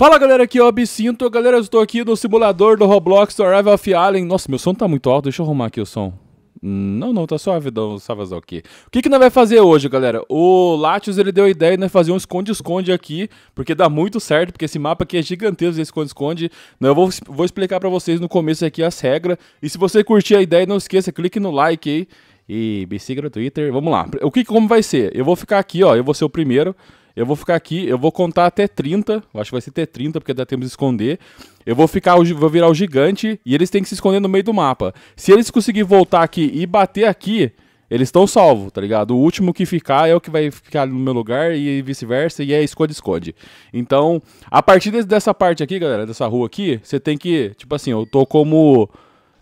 Fala galera, aqui é o Absinto. Galera, eu estou aqui no simulador do Roblox Survival of Island. Nossa, meu som tá muito alto, deixa eu arrumar aqui o som. Não, não, tá suave, não, o quê? O que que nós vai fazer hoje, galera? O Latios, ele deu a ideia de fazer um esconde-esconde aqui, porque dá muito certo, porque esse mapa aqui é gigantesco, esse esconde-esconde. Eu vou, vou explicar pra vocês no começo aqui as regras. E se você curtir a ideia, não esqueça, clique no like aí. E me siga no Twitter. Vamos lá. O que como vai ser? Eu vou ficar aqui, ó. Eu vou ser o primeiro. Eu vou ficar aqui, eu vou contar até 30. Eu acho que vai ser até 30, porque dá tempo de esconder. Eu vou ficar, vou virar o gigante e eles têm que se esconder no meio do mapa. Se eles conseguirem voltar aqui e bater aqui, eles estão salvos, tá ligado? O último que ficar é o que vai ficar no meu lugar e vice-versa, e é esconde-esconde. Então, a partir dessa parte aqui, galera, dessa rua aqui, você tem que, tipo assim, eu tô como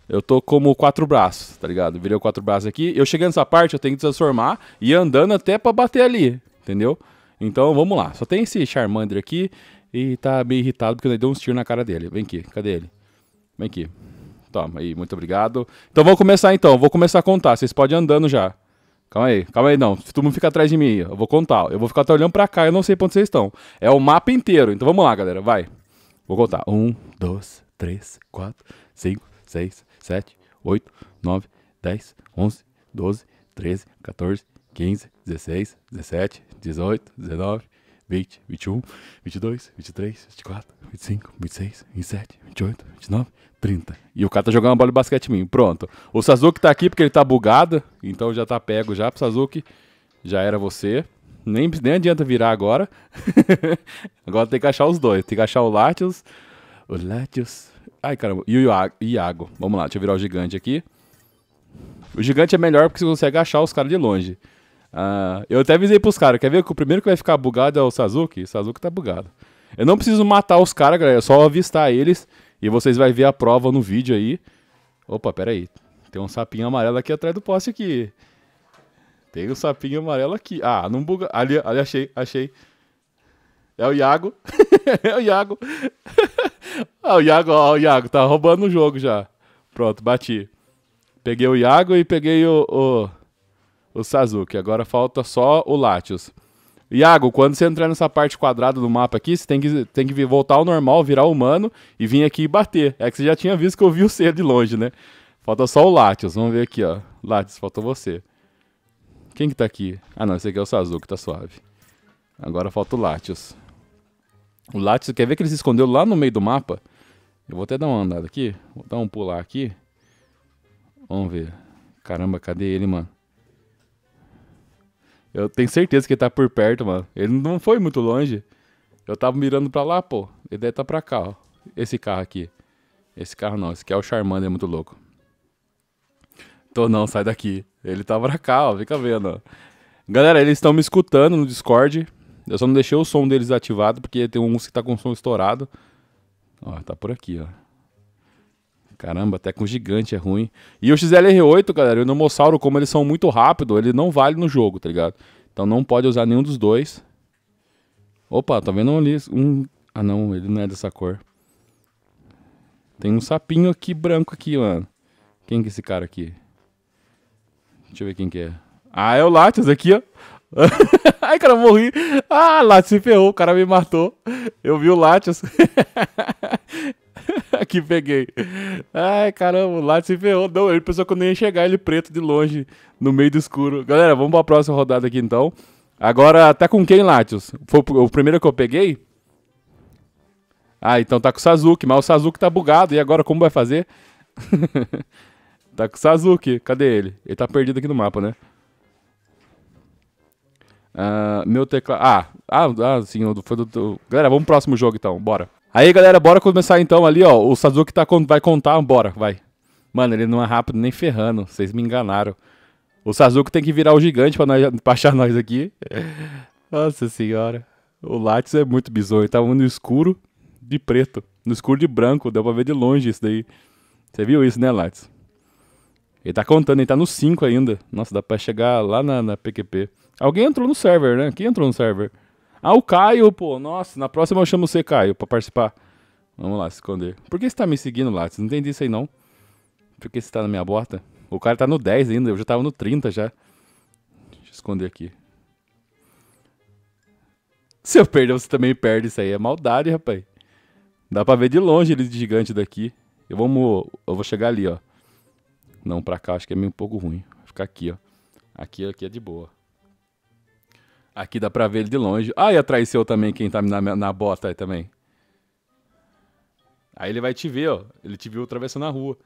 eu tô como quatro braços, tá ligado? Virei o quatro braços aqui. Eu chegando nessa parte, eu tenho que transformar e ir andando até para bater ali, entendeu? Então vamos lá. Só tem esse Charmander aqui e tá meio irritado porque eu dei uns tiros na cara dele. Vem aqui, cadê ele? Vem aqui. Toma aí, muito obrigado. Então vamos começar então, vou começar a contar. Vocês podem ir andando já. Calma aí, calma aí, não. Se todo mundo fica atrás de mim, eu vou contar. Eu vou ficar até olhando pra cá, eu não sei pra onde vocês estão. É o mapa inteiro, então vamos lá, galera, vai. Vou contar. Um, dois, três, quatro, cinco, seis, 7, 8, 9, 10, 11, 12, 13, 14, 15, 16, 17, 18, 19, 20, 21, 22, 23, 24, 25, 26, 27, 28, 29, 30. E o cara tá jogando uma bola de basquete em mim. Pronto. O Sazuki tá aqui porque ele tá bugado, então já tá pego já pro Sazuki. Já era você. Nem, nem adianta virar agora. agora tem que achar os dois. Tem que achar o Latios. O Latios. Ai, caramba. E o Iago. Vamos lá, deixa eu virar o gigante aqui. O gigante é melhor porque você consegue achar os caras de longe. Ah, eu até avisei pros caras. Quer ver que o primeiro que vai ficar bugado é o Sazuki? O Sazuki tá bugado. Eu não preciso matar os caras, galera. É só avistar eles. E vocês vão ver a prova no vídeo aí. Opa, pera aí. Tem um sapinho amarelo aqui atrás do poste aqui. Tem um sapinho amarelo aqui. Ah, não buga. Ali, ali achei, achei. É o Iago. é o Iago. Ah, o Iago, ó, o Iago, tá roubando o jogo já. Pronto, bati. Peguei o Iago e peguei o, o, o Sazuki. Agora falta só o Latios. Iago, quando você entrar nessa parte quadrada do mapa aqui, você tem que, tem que voltar ao normal, virar humano e vir aqui e bater. É que você já tinha visto que eu vi o C de longe, né? Falta só o Latios. Vamos ver aqui, ó. Latios, faltou você. Quem que tá aqui? Ah, não, esse aqui é o Sazuki, tá suave. Agora falta o Latios. O Latios, quer ver que ele se escondeu lá no meio do mapa? Eu vou até dar uma andada aqui. Vou dar um pular aqui. Vamos ver. Caramba, cadê ele, mano? Eu tenho certeza que ele tá por perto, mano. Ele não foi muito longe. Eu tava mirando pra lá, pô. Ele deve tá pra cá, ó. Esse carro aqui. Esse carro não. Esse aqui é o Charmander, é muito louco. Tô não, sai daqui. Ele tá pra cá, ó. Fica vendo, ó. Galera, eles estão me escutando no Discord. Eu só não deixei o som deles ativado, porque tem uns que tá com o som estourado. Ó, tá por aqui, ó. Caramba, até com gigante é ruim. E o XLR8, galera, o Nomossauro, como eles são muito rápido, ele não vale no jogo, tá ligado? Então não pode usar nenhum dos dois. Opa, tá vendo ali um... Ah não, ele não é dessa cor. Tem um sapinho aqui, branco aqui, mano. Quem que é esse cara aqui? Deixa eu ver quem que é. Ah, é o Latias aqui, ó. Ai, cara, morri. Ah, Latios se ferrou, o cara me matou. Eu vi o Latios. Assim. Aqui peguei. Ai, caramba, o Latios se ferrou. Não, ele pensou que eu nem ia chegar, ele preto de longe, no meio do escuro. Galera, vamos pra próxima rodada aqui então. Agora, tá com quem, Latios? Foi o primeiro que eu peguei? Ah, então tá com o Sazuki, mas o Sazuki tá bugado. E agora, como vai fazer? tá com o Sazuki. Cadê ele? Ele tá perdido aqui no mapa, né? Uh, meu teclado. Ah, ah, ah, sim, foi do, do. Galera, vamos pro próximo jogo então, bora. Aí, galera, bora começar então ali, ó. O Sazuki tá, vai contar, bora, vai. Mano, ele não é rápido nem ferrando, vocês me enganaram. O Sazuki tem que virar o gigante pra, nós, pra achar nós aqui. Nossa senhora. O Lattes é muito bizonho, ele tá tava no escuro de preto, no escuro de branco, deu pra ver de longe isso daí. Você viu isso, né, Lattes? Ele tá contando, ele tá no 5 ainda. Nossa, dá pra chegar lá na, na PQP. Alguém entrou no server, né? Quem entrou no server? Ah, o Caio, pô. Nossa, na próxima eu chamo você, Caio, pra participar. Vamos lá, se esconder. Por que você tá me seguindo lá? Você não entende isso aí, não. Por que você tá na minha bota? O cara tá no 10 ainda, eu já tava no 30 já. Deixa eu esconder aqui. Se eu perder, você também perde isso aí. É maldade, rapaz. Dá pra ver de longe ele de gigante daqui. Eu, vou, eu vou chegar ali, ó. Não, pra cá, acho que é meio um pouco ruim. Vou ficar aqui, ó. Aqui, aqui é de boa. Aqui dá pra ver ele de longe. Ah, e atrás seu também, quem tá na, na bota aí também. Aí ele vai te ver, ó. Ele te viu atravessando a rua.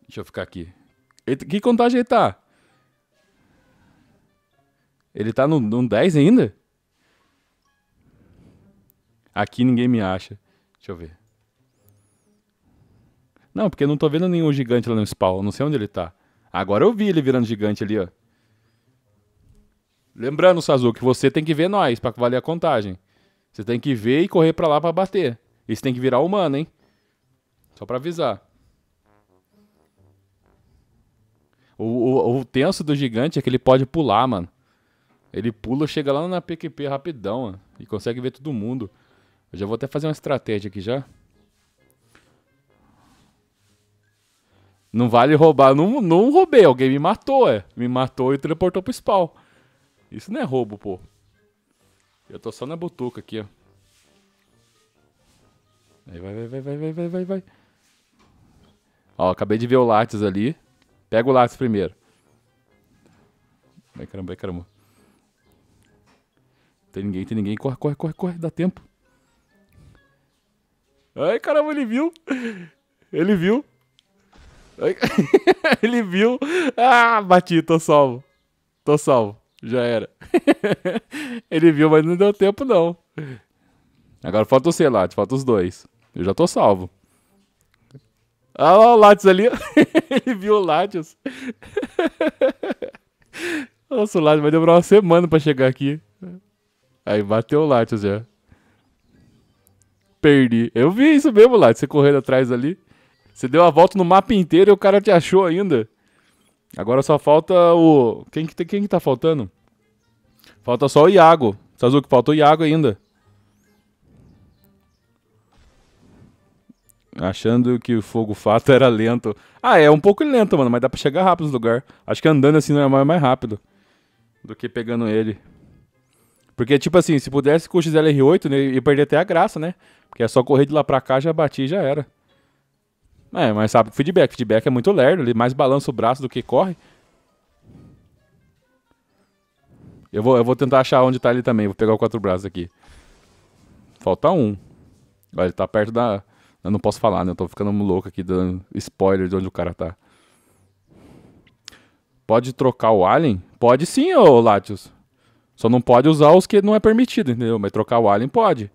Deixa eu ficar aqui. Ele, que contagem ele tá? Ele tá no, no 10 ainda? Aqui ninguém me acha. Deixa eu ver. Não, porque eu não tô vendo nenhum gigante lá no spawn. Não sei onde ele tá. Agora eu vi ele virando gigante ali, ó. Lembrando, Sazu, que você tem que ver nós para valer a contagem. Você tem que ver e correr para lá para bater. E você tem que virar humano, hein? Só para avisar. O, o, o, tenso do gigante é que ele pode pular, mano. Ele pula, chega lá na PQP rapidão, mano, E consegue ver todo mundo. Eu já vou até fazer uma estratégia aqui já. Não vale roubar. Não, não roubei. Alguém me matou, é. Me matou e teleportou pro spawn. Isso não é roubo, pô. Eu tô só na butuca aqui, ó. Aí vai, vai, vai, vai, vai, vai, vai, Ó, acabei de ver o Lattes ali. Pega o Lattes primeiro. Vai, caramba, vai, caramba. Tem ninguém, tem ninguém. Corre, corre, corre, corre. Dá tempo. Ai, caramba, ele viu. Ele viu. ele viu. Ah, bati, tô salvo. Tô salvo. Já era. Ele viu, mas não deu tempo, não. Agora falta o Celate, falta os dois. Eu já tô salvo. Ah, lá o Latios ali. Ele viu o Latios. Nossa, o Lattes vai demorar uma semana pra chegar aqui. Aí bateu o Lattes já. Perdi. Eu vi isso mesmo, Lattes Você correndo atrás ali. Você deu a volta no mapa inteiro e o cara te achou ainda. Agora só falta o. Quem que, quem que tá faltando? Falta só o Iago. Sazuki, faltou o Iago ainda. Achando que o fogo fato era lento. Ah, é um pouco lento, mano, mas dá pra chegar rápido no lugar. Acho que andando assim não é mais rápido do que pegando ele. Porque, tipo assim, se pudesse com o XLR8, né, ia perder até a graça, né? Porque é só correr de lá pra cá, já bati e já era. É, mas sabe, feedback. Feedback é muito lerdo, ele mais balança o braço do que corre. Eu vou, eu vou tentar achar onde tá ele também. Vou pegar o quatro braços aqui. Falta um. Olha, ele tá perto da. Eu não posso falar, né? Eu tô ficando louco aqui dando spoiler de onde o cara tá. Pode trocar o alien? Pode sim, ô Latios. Só não pode usar os que não é permitido, entendeu? Mas trocar o alien pode.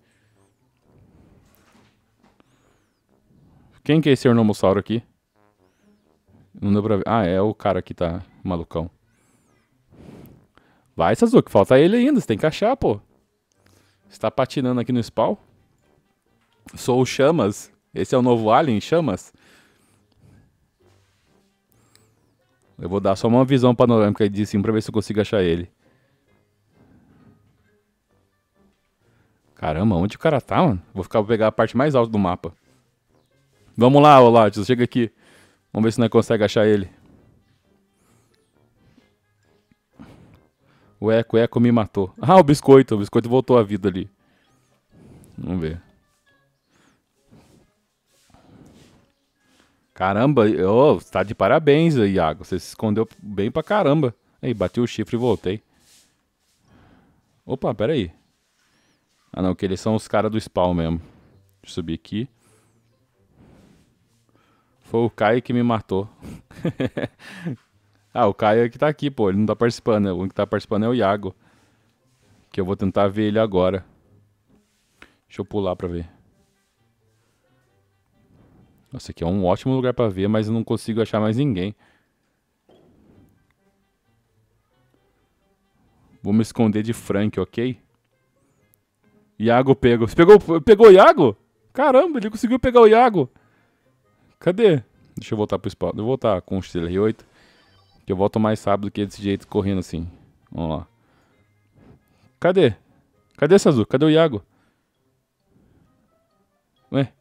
Quem que é esse ornomossauro aqui? Não deu pra ver. Ah, é o cara que tá malucão. Vai, Sazuki. falta ele ainda, você tem que achar, pô. Está patinando aqui no spawn. Sou o Chamas. Esse é o novo alien, Chamas. Eu vou dar só uma visão panorâmica de cima pra ver se eu consigo achar ele. Caramba, onde o cara tá, mano? Vou ficar vou pegar a parte mais alta do mapa. Vamos lá, ô chega aqui. Vamos ver se nós consegue achar ele. O eco, o eco me matou. Ah, o biscoito, o biscoito voltou à vida ali. Vamos ver. Caramba, oh, tá de parabéns, Iago. Você se escondeu bem pra caramba. Aí, bati o chifre e voltei. Opa, peraí. Ah não, que eles são os caras do spawn mesmo. Deixa eu subir aqui. Foi o Caio que me matou. ah, o Caio é que tá aqui, pô. Ele não tá participando. Né? O único que tá participando é o Iago. Que eu vou tentar ver ele agora. Deixa eu pular pra ver. Nossa, aqui é um ótimo lugar pra ver, mas eu não consigo achar mais ninguém. Vou me esconder de Frank, ok? Iago pegou. Você pegou, pegou o Iago? Caramba, ele conseguiu pegar o Iago. Cadê? Deixa eu voltar pro spawn. Eu vou voltar com o R8. Que eu volto mais rápido que desse jeito, correndo assim. Vamos lá. Cadê? Cadê essa azul? Cadê o Iago? Ué?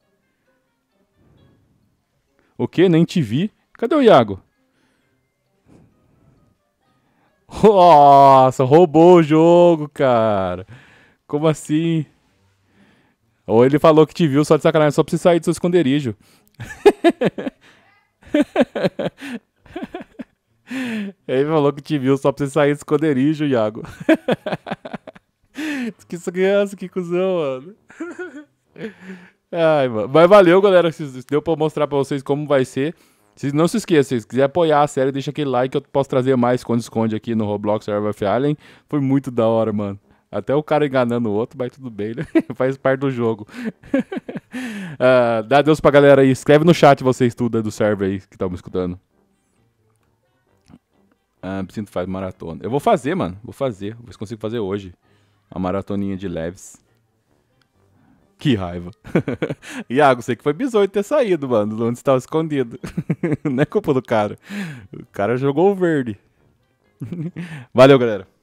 O que? Nem te vi. Cadê o Iago? Nossa, roubou o jogo, cara. Como assim? Ou ele falou que te viu só de sacanagem, só pra você sair do seu esconderijo. Ele falou que te viu só pra você sair do esconderijo, Iago. que criança, que cuzão, mano. Ai, mano. Mas valeu, galera. Deu pra mostrar pra vocês como vai ser. Vocês não se esqueçam, se quiser apoiar a série, deixa aquele like que eu posso trazer mais quando esconde aqui no Roblox Survival Island. Foi muito da hora, mano. Até o cara enganando o outro, mas tudo bem, né? Faz parte do jogo. uh, dá Deus pra galera aí. Escreve no chat você estuda do server aí que estão me escutando. Ah, uh, faz maratona. Eu vou fazer, mano. Vou fazer. Vou ver se consigo fazer hoje. Uma maratoninha de leves. Que raiva. Iago, sei que foi bizonho ter saído, mano, de onde estava escondido. Não é culpa do cara. O cara jogou o verde. Valeu, galera.